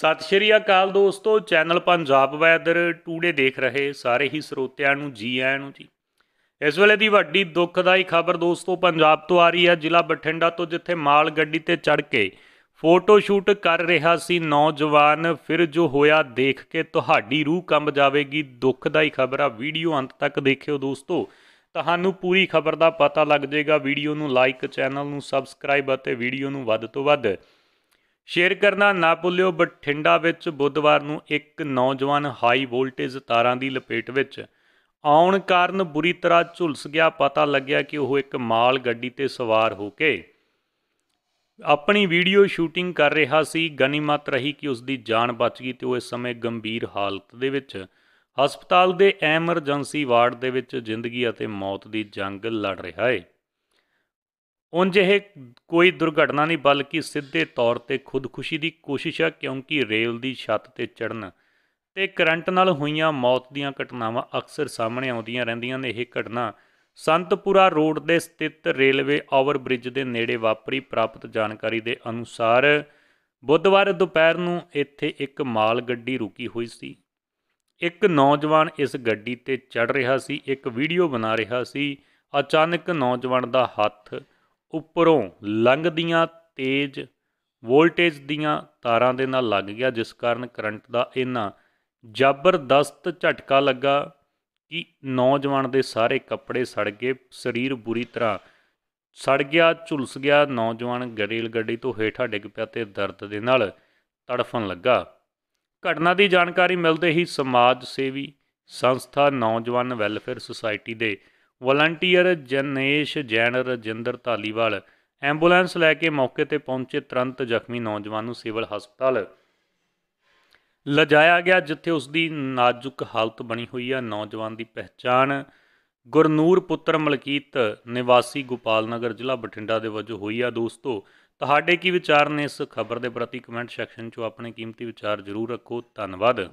ਸਤਿ ਸ਼੍ਰੀ ਅਕਾਲ ਦੋਸਤੋ channel Punjab weather today ਦੇਖ ਰਹੇ ਸਾਰੇ ਹੀ ਸਰੋਤਿਆਂ ਨੂੰ ਜੀ ਆਇਆਂ ਨੂੰ ਜੀ ਇਸ ਵੇਲੇ ਦੀ ਵੱਡੀ ਦੁੱਖਦਾਈ ਖਬਰ ਦੋਸਤੋ ਪੰਜਾਬ ਤੋਂ ਆ ਰਹੀ ਹੈ ਜ਼ਿਲ੍ਹਾ ਬਠਿੰਡਾ ਤੋਂ ਜਿੱਥੇ ਮਾਲ ਗੱਡੀ ਤੇ ਚੜ ਕੇ ਫੋਟੋ ਸ਼ੂਟ ਕਰ ਰਿਹਾ ਸੀ ਨੌਜਵਾਨ ਫਿਰ ਜੋ ਹੋਇਆ ਦੇਖ ਕੇ ਤੁਹਾਡੀ ਰੂਹ ਕੰਬ ਜਾਵੇਗੀ ਦੁੱਖਦਾਈ ਖਬਰ ਆ ਵੀਡੀਓ ਅੰਤ ਤੱਕ ਦੇਖਿਓ ਦੋਸਤੋ ਤੁਹਾਨੂੰ ਪੂਰੀ ਖਬਰ ਦਾ ਪਤਾ ਲੱਗ ਜਾਏਗਾ ਵੀਡੀਓ ਨੂੰ ਲਾਈਕ ਚੈਨਲ ਨੂੰ ਸਬਸਕ੍ਰਾਈਬ ਅਤੇ ਵੀਡੀਓ ਨੂੰ ਵੱਧ ਤੋਂ ਵੱਧ ਸ਼ੇਅਰ ਕਰਨਾ ਨਾ ਭੁੱਲਿਓ ਬਠਿੰਡਾ ਵਿੱਚ ਬੁੱਧਵਾਰ ਨੂੰ ਇੱਕ ਨੌਜਵਾਨ ਹਾਈ ਵੋਲਟੇਜ ਤਾਰਾਂ ਦੀ ਲਪੇਟ ਵਿੱਚ ਆਉਣ ਕਾਰਨ ਬੁਰੀ ਤਰ੍ਹਾਂ ਝੁਲਸ ਗਿਆ ਪਤਾ ਲੱਗਿਆ ਕਿ ਉਹ ਇੱਕ ਮਾਲ ਗੱਡੀ ਤੇ ਸਵਾਰ ਹੋ ਕੇ ਆਪਣੀ ਵੀਡੀਓ ਸ਼ੂਟਿੰਗ ਕਰ ਰਿਹਾ ਸੀ ਗਨੀਮਤ ਰਹੀ ਕਿ ਉਸ ਦੀ ਜਾਨ ਬਚ ਗਈ ਤੇ ਉਹ ਇਸ ਸਮੇਂ ਗੰਭੀਰ ਹਾਲਤ ਦੇ ਵਿੱਚ ਹਸਪਤਾਲ ਦੇ ਐਮਰਜੈਂਸੀ ਵਾਰਡ ਦੇ ਵਿੱਚ ਜ਼ਿੰਦਗੀ ਅਤੇ ਮੌਤ ਦੀ ਜੰਗ ਲੜ ਰਿਹਾ ਹੈ ਉਂਝ ਇਹ ਕੋਈ ਦੁਰਘਟਨਾ ਨਹੀਂ ਬਲਕਿ ਸਿੱਧੇ ਤੌਰ ਤੇ ਖੁਦਕੁਸ਼ੀ ਦੀ ਕੋਸ਼ਿਸ਼ ਹੈ ਕਿਉਂਕਿ ਰੇਲ ਦੀ ਛੱਤ ਤੇ ਚੜਨ ਤੇ ਕਰੰਟ ਨਾਲ ਹੋਈਆਂ ਮੌਤ ਦੀਆਂ ਘਟਨਾਵਾਂ ਅਕਸਰ ਸਾਹਮਣੇ ਆਉਂਦੀਆਂ ਰਹਿੰਦੀਆਂ ਨੇ ਇਹ ਘਟਨਾ ਸੰਤਪੁਰਾ ਰੋਡ ਦੇ ਸਥਿਤ ਰੇਲਵੇ ਓਵਰ ਬ੍ਰਿਜ ਦੇ ਨੇੜੇ ਵਾਪਰੀ ਪ੍ਰਾਪਤ ਜਾਣਕਾਰੀ ਦੇ ਅਨੁਸਾਰ ਬੁੱਧਵਾਰ ਦੁਪਹਿਰ ਨੂੰ ਇੱਥੇ ਇੱਕ ਮਾਲ ਗੱਡੀ ਰੁਕੀ ਹੋਈ ਸੀ ਇੱਕ ਨੌਜਵਾਨ ਇਸ ਗੱਡੀ ਤੇ ਚੜ ਰਿਹਾ ਸੀ ਇੱਕ ਵੀਡੀਓ ਬਣਾ ਰਿਹਾ ਸੀ ਅਚਾਨਕ ਨੌਜਵਾਨ ਦਾ ਹੱਥ ਉੱਪਰੋਂ ਲੰਘਦੀਆਂ ਤੇਜ਼ ਵੋਲਟੇਜ ਦੀਆਂ ਤਾਰਾਂ ਦੇ ਨਾਲ ਲੱਗ ਗਿਆ ਜਿਸ ਕਾਰਨ ਕਰੰਟ ਦਾ ਇਹਨਾਂ ਜ਼ਬਰਦਸਤ ਝਟਕਾ ਲੱਗਾ ਕਿ ਨੌਜਵਾਨ ਦੇ ਸਾਰੇ ਕੱਪੜੇ ਸੜ ਗਏ ਸਰੀਰ ਬੁਰੀ ਤਰ੍ਹਾਂ ਸੜ ਗਿਆ ਝੁਲਸ ਗਿਆ ਨੌਜਵਾਨ ਗਰੇਲ ਗੱਡੀ ਤੋਂ ਹੇਠਾਂ ਡਿੱਗ ਪਿਆ ਤੇ ਦਰਦ ਦੇ ਨਾਲ ਤੜਫਣ ਲੱਗਾ ਘਟਨਾ ਦੀ ਜਾਣਕਾਰੀ ਮਿਲਦੇ ਹੀ ਸਮਾਜ ਸੇਵੀ ਸੰਸਥਾ ਨੌਜਵਾਨ ਵੈਲਫੇਅਰ ਸੁਸਾਇਟੀ ਦੇ ਵਲੰਟੀਅਰ ਜਨੇਸ਼ ਜੈਨ ਰਜਿੰਦਰ ਧਾਲੀਵਾਲ ਐਂਬੂਲੈਂਸ ਲੈ ਕੇ ਮੌਕੇ ਤੇ ਪਹੁੰਚੇ ਤੁਰੰਤ ਜ਼ਖਮੀ ਨੌਜਵਾਨ ਨੂੰ ਸਿਵਲ ਹਸਪਤਾਲ ਲਜਾਇਆ ਗਿਆ ਜਿੱਥੇ ਉਸ ਦੀ ਨਾਜ਼ੁਕ ਹਾਲਤ ਬਣੀ ਹੋਈ ਹੈ ਨੌਜਵਾਨ ਦੀ ਪਹਿਚਾਣ ਗੁਰਨੂਰ ਪੁੱਤਰ ਮਲਕੀਤ ਨਿਵਾਸੀ ਗੋਪਾਲ ਨਗਰ ਜ਼ਿਲ੍ਹਾ ਬਠਿੰਡਾ ਦੇ ਵਜੋਂ ਹੋਈ ਆ ਦੋਸਤੋ ਤੁਹਾਡੇ ਕੀ ਵਿਚਾਰ ਨੇ ਇਸ ਖਬਰ ਦੇ ਪ੍ਰਤੀ ਕਮੈਂਟ ਸੈਕਸ਼ਨ 'ਚੋਂ ਆਪਣੇ ਕੀਮਤੀ ਵਿਚਾਰ ਜ਼ਰੂਰ ਰੱਖੋ ਧੰਨਵਾਦ